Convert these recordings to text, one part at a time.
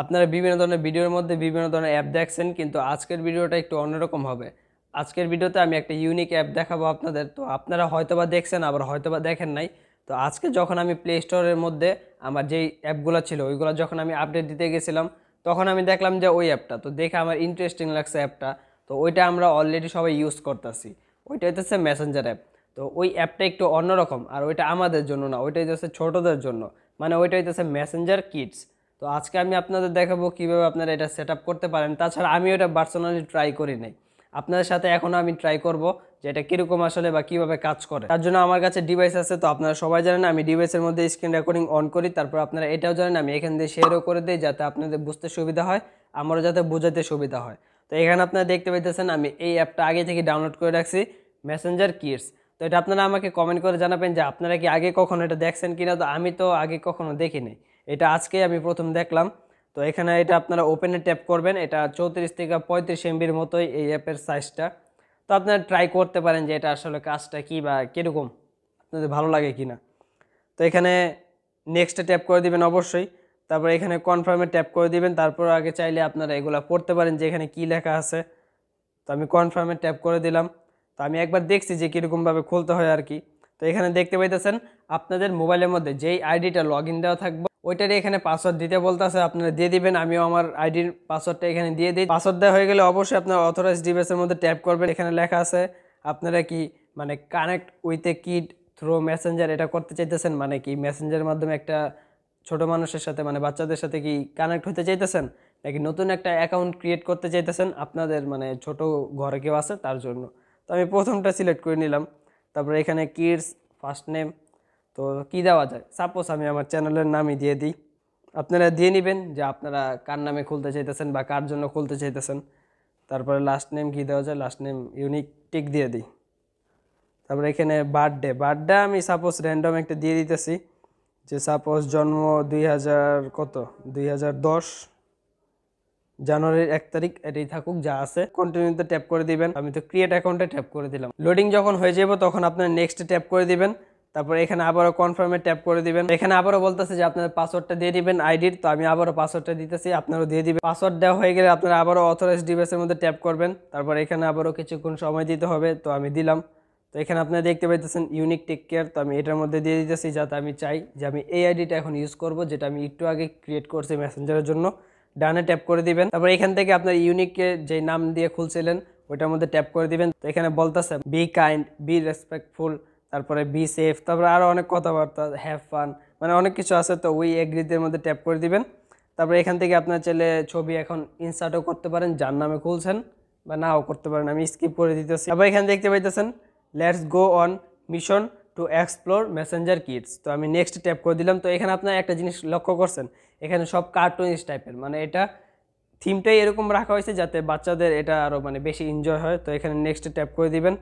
আপনারা বিভিন্ন ধরনের ভিডিওর মধ্যে বিভিন্ন ধরনের অ্যাপ দেখছেন কিন্তু আজকের ভিডিওটা একটু অন্যরকম হবে আজকের ভিডিওতে আমি একটা ইউনিক অ্যাপ দেখাবো আপনাদের তো আপনারা হয়তোবা দেখছেন আবার হয়তোবা দেখেন নাই তো আজকে যখন আমি প্লে স্টোরের মধ্যে আমার যেই অ্যাপগুলো ছিল ওইগুলো যখন আমি আপডেট দিতে গেছিলাম তখন আমি দেখলাম যে ওই অ্যাপটা তো দেখে আমার ইন্টারেস্টিং লাগছে অ্যাপটা তো ওইটা আমরা অলরেডি সবাই ইউজ করতেছি ওইটা হচ্ছে মেসেঞ্জার অ্যাপ তো ওই অ্যাপটা একটু অন্যরকম আর ওইটা আমাদের জন্য না ওইটা হচ্ছে ছোটোদের জন্য মানে ওইটা হচ্ছে মেসেঞ্জার কিডস তো আজকে আমি আপনাদের দেখাবো কিভাবে আপনারা এটা সেট করতে পারেন তাছাড়া আমি ওটা পার্সোনালি ট্রাই করি নাই আপনাদের সাথে এখনও আমি ট্রাই করব যে এটা কীরকম আসলে বা কিভাবে কাজ করে তার জন্য আমার কাছে ডিভাইস আছে তো আপনারা সবাই জানেন আমি ডিভাইসের মধ্যে স্ক্রিন রেকর্ডিং অন করি তারপর আপনারা এটাও জানেন আমি এখান দিয়ে শেয়ারও করে দিই যাতে আপনাদের বুঝতে সুবিধা হয় আমারও যাতে বোঝাতে সুবিধা হয় তো এখানে আপনারা দেখতে পাইতেছেন আমি এই অ্যাপটা আগে থেকে ডাউনলোড করে রাখছি মেসেঞ্জার কিডস তো এটা আপনারা আমাকে কমেন্ট করে জানাবেন যে আপনারা কি আগে কখনো এটা দেখছেন কিনা তো আমি তো আগে কখনো দেখিনি এটা আজকে আমি প্রথম দেখলাম তো এখানে এটা আপনারা ওপেনে ট্যাপ করবেন এটা চৌত্রিশ থেকে পঁয়ত্রিশ এমবির মতোই এই অ্যাপের সাইজটা তো আপনারা ট্রাই করতে পারেন যে এটা আসলে কাজটা কী বা কীরকম আপনাদের ভালো লাগে কি না তো এখানে নেক্সটে ট্যাপ করে দিবেন অবশ্যই তারপর এখানে কনফার্মে ট্যাপ করে দিবেন তারপর আগে চাইলে আপনারা এগুলো পড়তে পারেন যে এখানে কী লেখা আছে তো আমি কনফার্মে ট্যাপ করে দিলাম তো আমি একবার দেখছি যে কীরকমভাবে খুলতে হয় আর কি তো এখানে দেখতে পাইতেছেন আপনাদের মোবাইলের মধ্যে যেই আইডিটা লগ ইন দেওয়া থাকবে ওইটারই এখানে পাসওয়ার্ড দিতে বলতেছে আপনারা দিয়ে দিবেন আমিও আমার আইডির পাসওয়ার্ডটা এখানে দিয়ে দিই পাসওয়ার্ড দেওয়া হয়ে গেলে অবশ্যই আপনার অথরাইজ ডিভাইসের মধ্যে ট্যাপ করবেন এখানে লেখা আছে আপনারা কি মানে connect with a kid through messenger এটা করতে চাইতেছেন মানে কি মেসেঞ্জারের মাধ্যমে একটা ছোট মানুষের সাথে মানে বাচ্চাদের সাথে কি কানেক্ট হতে চাইতেছেন নাকি নতুন একটা অ্যাকাউন্ট ক্রিয়েট করতে চাইতেছেন আপনাদের মানে ছোট ঘরে কেউ আছে তার জন্য তো আমি প্রথমটা সিলেক্ট করে নিলাম তারপরে এখানে কিডস ফার্স্ট নেম তো কি দেওয়া যায় সাপোজ আমি আমার চ্যানেলের নামই দিয়ে দিই আপনারা দিয়ে নেবেন যে আপনারা কার নামে খুলতে চাইতেছেন বা কার জন্য খুলতে চাইতেছেন তারপরে লাস্ট নেম কী দেওয়া যায় লাস্ট নেম ইউনিক টিক দিয়ে দিই তারপরে এখানে বার্থডে বার্থডে আমি সাপোজ র্যান্ডম একটা দিয়ে দিতেছি যে সাপোজ জন্ম দুই হাজার কত দুই হাজার দশ জানুয়ারির এক তারিখ এটাই থাকুক যা আছে কন্টিনিউতে ট্যাপ করে দিবেন আমি তো ক্রিয়েট অ্যাকাউন্টে ট্যাপ করে দিলাম লোডিং যখন হয়ে যাব তখন আপনার নেক্সটে ট্যাপ করে দিবেন তারপরে এখানে আবারও কনফার্মে ট্যাপ করে দিবেন এখানে আবারও বলতেছে যে আপনার পাসওয়ার্ডটা দিয়ে দিবেন আইডির তো আমি আবারও পাসওয়ার্ডটা দিতেছি আপনারও দিয়ে দিবেন পাসওয়ার্ড দেওয়া হয়ে গেলে আপনারা আবারও অথরাইজ ডিভাইসের মধ্যে ট্যাপ করবেন তারপর এখানে আবারও কিছুক্ষণ সময় দিতে হবে তো আমি দিলাম তো এখানে আপনারা দেখতে পাইতেছেন ইউনিক টেক কেয়ার তো আমি এটার মধ্যে দিয়ে দিতেছি যাতে আমি চাই যে আমি এই আইডিটা এখন ইউজ করব যেটা আমি একটু আগে ক্রিয়েট করছি মেসেঞ্জারের জন্য ডানে ট্যাপ করে দিবেন তারপর এখান থেকে আপনার ইউনিককে যে নাম দিয়ে খুলছিলেন ওইটার মধ্যে ট্যাপ করে দিবেন তো এখানে বলতেছে বি কাইন্ড বি রেসপেক্টফুল তারপরে বি সেফ তারপরে আরও অনেক কথাবার্তা হ্যাভ ফান মানে অনেক কিছু আছে তো ওই এগ্রিদের মধ্যে ট্যাপ করে দিবেন তারপরে এখান থেকে আপনার ছেলে ছবি এখন ইনসার্টও করতে পারেন যার নামে খুলছেন বা নাও করতে পারেন আমি স্কিপ করে দিতেছি আবার এখানে দেখতে পাইতেছেন let's go on mission to explore messenger kids তো আমি নেক্সট ট্যাপ করে দিলাম তো এখানে আপনার একটা জিনিস লক্ষ্য করছেন এখানে সব কার্টুনিস টাইপের মানে এটা থিমটাই এরকম রাখা হয়েছে যাতে বাচ্চাদের এটা আরও মানে বেশি এনজয় হয় তো এখানে নেক্সট ট্যাপ করে দিবেন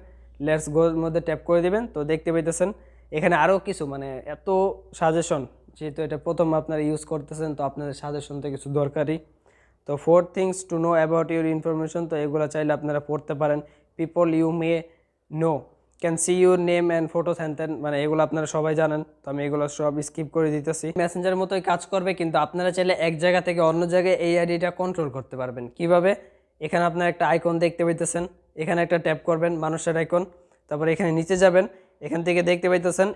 লেটস গোর মধ্যে ট্যাপ করে দিবেন তো দেখতে পাইতেছেন এখানে আরও কিছু মানে এত সাজেশন যেহেতু এটা প্রথম আপনারা ইউজ করতেছেন তো আপনাদের সাজেশন তো কিছু দরকারই তো four things to know about your information তো এগুলো চাইলে আপনারা পড়তে পারেন people you may know can see your name and photo than মানে এগুলো আপনারা সবাই জানেন তো আমি এগুলো সব স্কিপ করে দিতেছি মেসেঞ্জার মতোই কাজ করবে কিন্তু আপনারা চাইলে এক জায়গা থেকে অন্য জায়গায় এই আইডিটা কন্ট্রোল করতে পারবেন কিভাবে এখানে আপনারা একটা আইকন দেখতে পাইতেছেন এখানে একটা ট্যাপ করবেন মানুষের আইকন তারপরে এখানে নিচে যাবেন এখান থেকে দেখতে পাইতেছেন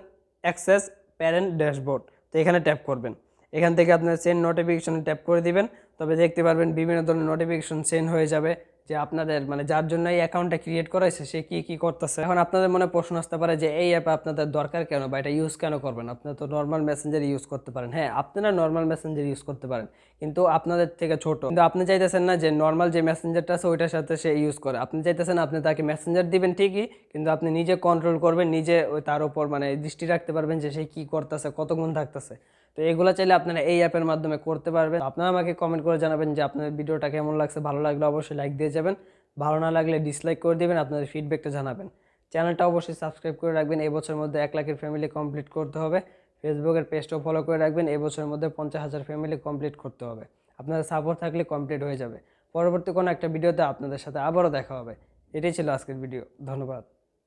অ্যাক্সেস প্যারেন্ট ড্যাশবোর্ড তো এখানে ট্যাপ করবেন এখান থেকে আপনার সেন্ড নোটিফিকেশানে ট্যাপ করে দিবেন তবে দেখতে পারবেন বিভিন্ন ধরনের নোটিফিকেশন সেন্ড হয়ে যাবে যে আপনাদের মানে যার জন্য এই অ্যাকাউন্টটা ক্রিয়েট করেছে সে কি কি করতেছে এখন আপনাদের মনে প্রশ্ন আসতে পারে যে এই অ্যাপ আপনাদের দরকার কেন বা এটা ইউজ কেন করবেন আপনারা তো নর্মাল মেসেঞ্জার ইউজ করতে পারেন হ্যাঁ আপনারা নর্মাল মেসেঞ্জার ইউজ করতে পারেন কিন্তু আপনাদের থেকে ছোট কিন্তু আপনি চাইতেছেন না যে নর্মাল যে মেসেঞ্জারটা আছে ওইটার সাথে সে ইউজ করে আপনি চাইতেছেন আপনি তাকে মেসেঞ্জার দিবেন ঠিকই কিন্তু আপনি নিজে কন্ট্রোল করবেন নিজে ওই তার উপর মানে দৃষ্টি রাখতে পারবেন যে সে কি করতেছে কতক্ষণ থাকতেছে তো এগুলো চাইলে আপনারা এই অ্যাপের মাধ্যমে করতে পারবেন আপনারা আমাকে কমেন্ট করে জানাবেন যে আপনার ভিডিওটা কেমন লাগছে ভালো লাগলে অবশ্যই লাইক দিয়ে যাবেন ভালো না লাগলে ডিসলাইক করে দেবেন আপনাদের ফিডব্যাকটা জানাবেন চ্যানেলটা অবশ্যই সাবস্ক্রাইব করে রাখবেন এবছরের মধ্যে এক লাখের ফ্যামিলি কমপ্লিট করতে হবে ফেসবুকের পেজটাও ফলো করে রাখবেন এবছরের মধ্যে পঞ্চাশ হাজার ফ্যামিলি কমপ্লিট করতে হবে আপনাদের সাপোর্ট থাকলে কমপ্লিট হয়ে যাবে পরবর্তী কোনো একটা ভিডিওতে আপনাদের সাথে আবারও দেখা হবে এটাই ছিল আজকের ভিডিও ধন্যবাদ